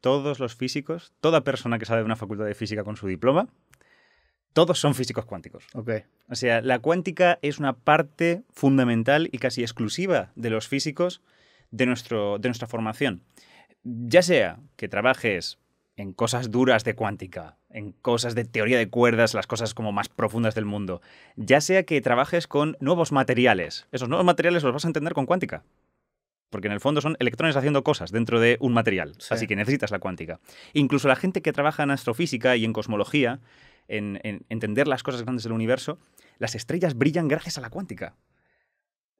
todos los físicos, toda persona que sale de una facultad de física con su diploma, todos son físicos cuánticos. O sea, la cuántica es una parte fundamental y casi exclusiva de los físicos de, nuestro, de nuestra formación. Ya sea que trabajes en cosas duras de cuántica, en cosas de teoría de cuerdas, las cosas como más profundas del mundo, ya sea que trabajes con nuevos materiales. Esos nuevos materiales los vas a entender con cuántica porque en el fondo son electrones haciendo cosas dentro de un material, así que necesitas la cuántica. Incluso la gente que trabaja en astrofísica y en cosmología, en, entender las cosas grandes del universo, las estrellas brillan gracias a la cuántica.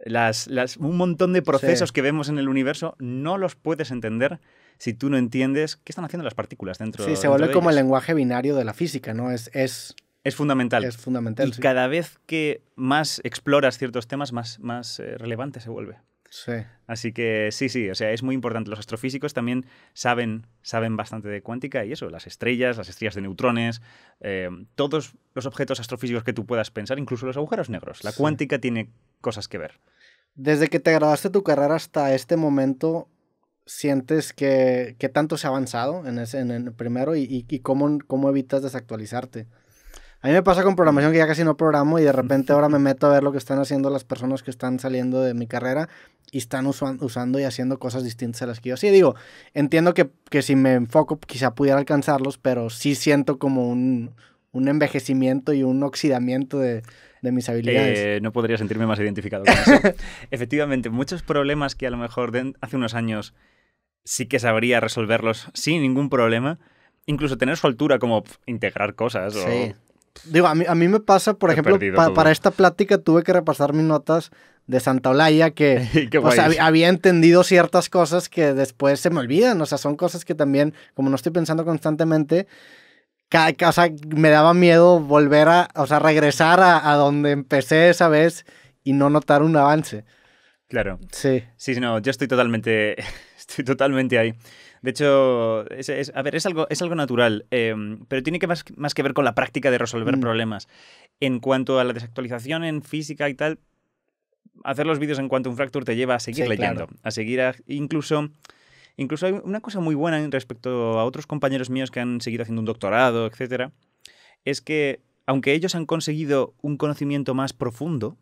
Las, un montón de procesos que vemos en el universo no los puedes entender si tú no entiendes qué están haciendo las partículas dentro Sí, se vuelve como el lenguaje binario de la física, ¿no? Es, es, es fundamental. Es fundamental. Y cada vez que más exploras ciertos temas, más, más eh, relevante se vuelve. Sí. Así que sí, sí, o sea, es muy importante. Los astrofísicos también saben, saben bastante de cuántica y eso, las estrellas, las estrellas de neutrones, eh, todos los objetos astrofísicos que tú puedas pensar, incluso los agujeros negros. La cuántica tiene cosas que ver. Desde que te graduaste tu carrera hasta este momento, ¿sientes que, tanto se ha avanzado en, ese, el primero y, y, cómo, cómo evitas desactualizarte? A mí me pasa con programación que ya casi no programo y de repente ahora me meto a ver lo que están haciendo las personas que están saliendo de mi carrera y están usando y haciendo cosas distintas a las que yo sí digo. Entiendo que, si me enfoco quizá pudiera alcanzarlos, pero sí siento como un, envejecimiento y un oxidamiento de, mis habilidades. Eh, no podría sentirme más identificado con eso. Efectivamente, muchos problemas que a lo mejor hace unos años sí que sabría resolverlos sin ningún problema, incluso tener su altura como integrar cosas Digo, a mí, a mí me pasa, por ejemplo, para esta plática tuve que repasar mis notas de Santa Olaya que había entendido ciertas cosas que después se me olvidan. O sea, son cosas que también, como no estoy pensando constantemente, cada, o sea, me daba miedo volver a, o sea, regresar a, a donde empecé esa vez y no notar un avance. Claro. Sí. Sí, no, yo estoy totalmente, estoy totalmente ahí. De hecho, es, a ver, es algo, es algo natural, em, pero tiene que más, que ver con la práctica de resolver mm. problemas. En cuanto a la desactualización en física y tal, hacer los vídeos en cuanto un Fracture te lleva a seguir leyendo, a seguir incluso... Incluso hay una cosa muy buena respecto a otros compañeros míos que han seguido haciendo un doctorado, etcétera, es que aunque ellos han conseguido un conocimiento más profundo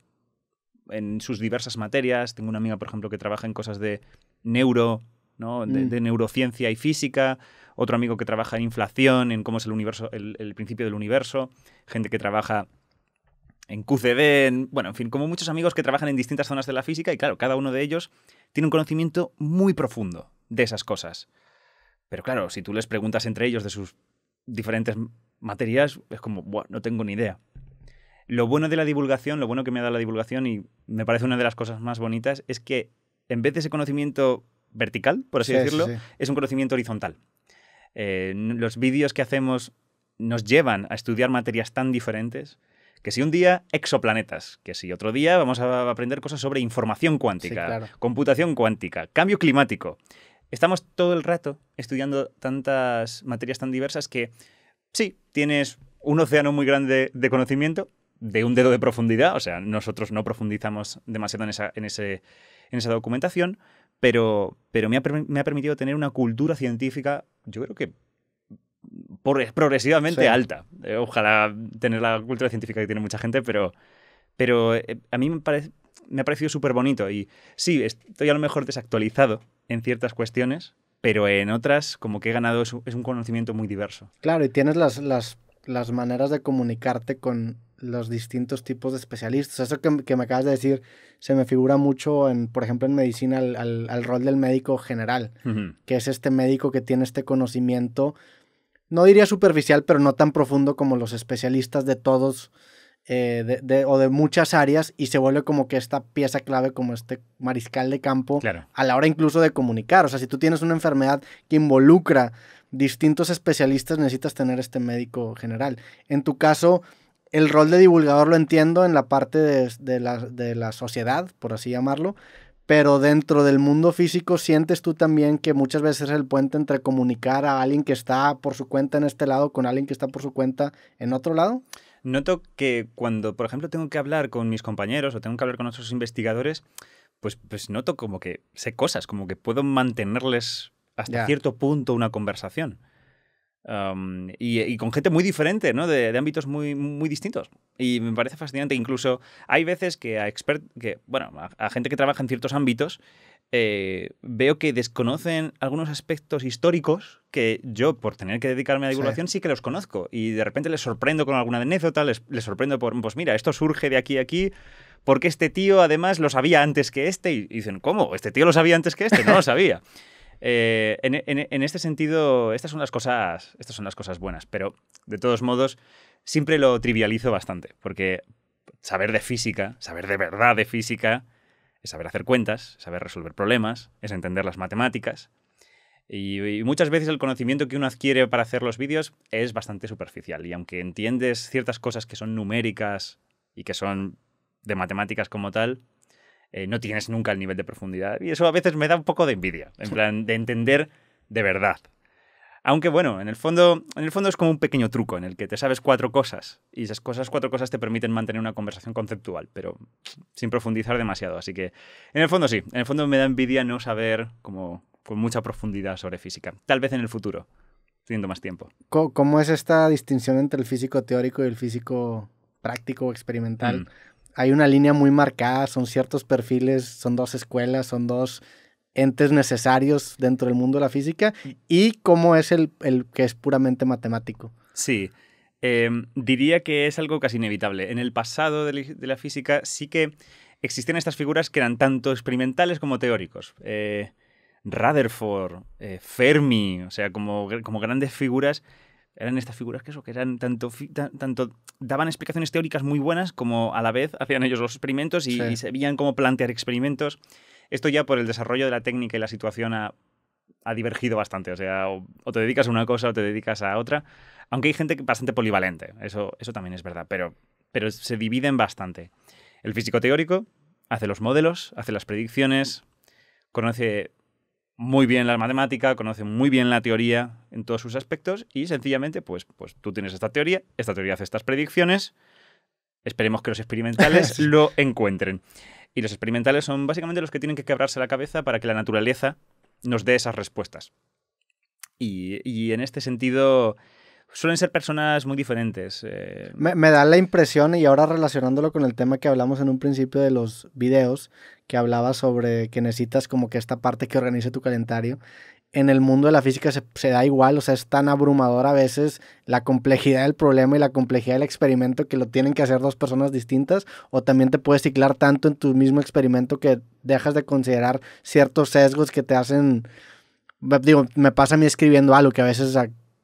en sus diversas materias, tengo una amiga, por ejemplo, que trabaja en cosas de neuro, Mm. de, neurociencia y física, otro amigo que trabaja en inflación, en cómo es el universo, el, principio del universo, gente que trabaja en QCD, bueno, en fin, como muchos amigos que trabajan en distintas zonas de la física y claro, cada uno de ellos tiene un conocimiento muy profundo de esas cosas. Pero claro, si tú les preguntas entre ellos de sus diferentes materias, es como, no tengo ni idea. Lo bueno de la divulgación, lo bueno que me ha dado la divulgación y me parece una de las cosas más bonitas es que en vez de ese conocimiento vertical, por así decirlo, es un conocimiento horizontal. Eh, los vídeos que hacemos nos llevan a estudiar materias tan diferentes que si un día exoplanetas, que si otro día vamos a aprender cosas sobre información cuántica, computación cuántica, cambio climático. Estamos todo el rato estudiando tantas materias tan diversas que sí, tienes un océano muy grande de conocimiento, de un dedo de profundidad, o sea, nosotros no profundizamos demasiado en esa, en esa documentación, pero, pero me, ha, permitido tener una cultura científica, yo creo que progresivamente alta. Eh, ojalá tener la cultura científica que tiene mucha gente, pero, pero eh, a mí me, parece, me ha parecido súper bonito. Y sí, estoy a lo mejor desactualizado en ciertas cuestiones, pero en otras como que he ganado es, un conocimiento muy diverso. Claro, y tienes las, las, las maneras de comunicarte con los distintos tipos de especialistas. Eso que, me acabas de decir se me figura mucho, en, por ejemplo, en medicina al, rol del médico general, que es este médico que tiene este conocimiento, no diría superficial, pero no tan profundo como los especialistas de todos eh, o de muchas áreas y se vuelve como que esta pieza clave, como este mariscal de campo, a la hora incluso de comunicar. O sea, si tú tienes una enfermedad que involucra distintos especialistas, necesitas tener este médico general. En tu caso el rol de divulgador lo entiendo en la parte de, la, sociedad, por así llamarlo, pero dentro del mundo físico sientes tú también que muchas veces es el puente entre comunicar a alguien que está por su cuenta en este lado con alguien que está por su cuenta en otro lado. Noto que cuando, por ejemplo, tengo que hablar con mis compañeros o tengo que hablar con otros investigadores, pues, pues noto como que sé cosas, como que puedo mantenerles hasta cierto punto una conversación y, con gente muy diferente, ¿no? de, ámbitos muy, muy distintos. Y me parece fascinante. Incluso hay veces que a expert, que, bueno, a, gente que trabaja en ciertos ámbitos, eh, veo que desconocen algunos aspectos históricos que yo, por tener que dedicarme a divulgación, sí. que los conozco. Y de repente les sorprendo con alguna anécdota, les, les sorprendo por, pues mira, esto surge de aquí a aquí porque este tío además lo sabía antes que este. Y dicen, ¿cómo? ¿Este tío lo sabía antes que este? No lo sabía. Eh, e, e, en, este sentido, estas son, las cosas, buenas, pero de todos modos, siempre lo trivializo bastante, porque saber de física, saber de verdad de física, es saber hacer cuentas, saber resolver problemas, es entender las matemáticas. Y, y muchas veces el conocimiento que uno adquiere para hacer los vídeos es bastante superficial. Y aunque entiendes ciertas cosas que son numéricas y que son de matemáticas como tal, eh, no tienes nunca el nivel de profundidad. Y eso a veces me da un poco de envidia, en plan, de entender de verdad. Aunque bueno, en el, fondo, en el fondo es como un pequeño truco en el que te sabes cuatro cosas y esas cosas, cuatro cosas te permiten mantener una conversación conceptual, pero sin profundizar demasiado. Así que en el fondo sí, en el fondo me da envidia no saber como con mucha profundidad sobre física. Tal vez en el futuro, teniendo más tiempo. ¿Cómo es esta distinción entre el físico teórico y el físico práctico o experimental? Mm hay una línea muy marcada, son ciertos perfiles, son dos escuelas, son dos entes necesarios dentro del mundo de la física mm. y cómo es el, que es puramente matemático. Sí, em, diría que es algo casi inevitable. En el pasado de la física sí que existían estas figuras que eran tanto experimentales como teóricos. Eh, Rutherford, eh, Fermi, o sea, como, como grandes figuras eran estas figuras que eso, que eran tanto, tanto daban explicaciones teóricas muy buenas como a la vez hacían ellos los experimentos y, sabían cómo plantear experimentos. Esto ya por el desarrollo de la técnica y la situación ha, divergido bastante. O sea, o, te dedicas a una cosa o te dedicas a otra. Aunque hay gente bastante polivalente, eso, eso también es verdad, pero, pero se dividen bastante. El físico teórico hace los modelos, hace las predicciones, conoce muy bien la matemática, conoce muy bien la teoría en todos sus aspectos y sencillamente, pues, pues tú tienes esta teoría, esta teoría hace estas predicciones, esperemos que los experimentales lo encuentren. Y los experimentales son básicamente los que tienen que quebrarse la cabeza para que la naturaleza nos dé esas respuestas. Y, y en este sentido, suelen ser personas muy diferentes. Eh. Me, da la impresión, y ahora relacionándolo con el tema que hablamos en un principio de los videos, que hablaba sobre que necesitas como que esta parte que organice tu calendario. En el mundo de la física se, se da igual, o sea, es tan abrumador a veces la complejidad del problema y la complejidad del experimento que lo tienen que hacer dos personas distintas, o también te puedes ciclar tanto en tu mismo experimento que dejas de considerar ciertos sesgos que te hacen digo, me pasa a mí escribiendo algo que a veces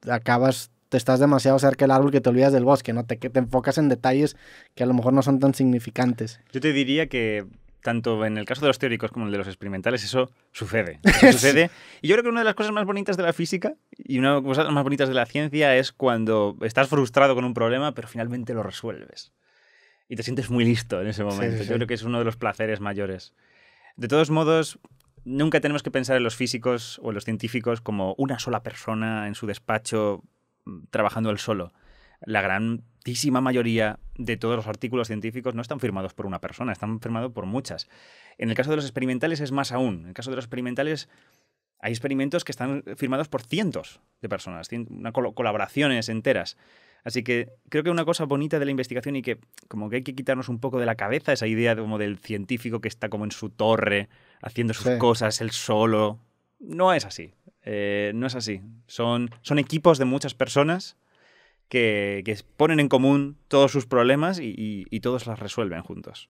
acabas estás demasiado cerca del árbol que te olvidas del bosque, ¿no? Te, que te enfocas en detalles que a lo mejor no son tan significantes. Yo te diría que tanto en el caso de los teóricos como el de los experimentales, eso sucede. sucede. Y yo creo que una de las cosas más bonitas de la física y una de las cosas más bonitas de la ciencia es cuando estás frustrado con un problema, pero finalmente lo resuelves. Y te sientes muy listo en ese momento. Yo creo que es uno de los placeres mayores. De todos modos, nunca tenemos que pensar en los físicos o en los científicos como una sola persona en su despacho Mm, trabajando él solo. La grandísima mayoría de todos los artículos científicos no están firmados por una persona, están firmados por muchas. En el caso de los experimentales es más aún. En el caso de los experimentales hay experimentos que están firmados por cientos de personas, una colaboraciones enteras. Así que creo que una cosa bonita de la investigación y que como que hay que quitarnos un poco de la cabeza esa idea de como del científico que está como en su torre haciendo sus cosas él solo. No es así. Eh, no es así. Son, son equipos de muchas personas que, ponen en común todos sus problemas y, y todos las resuelven juntos.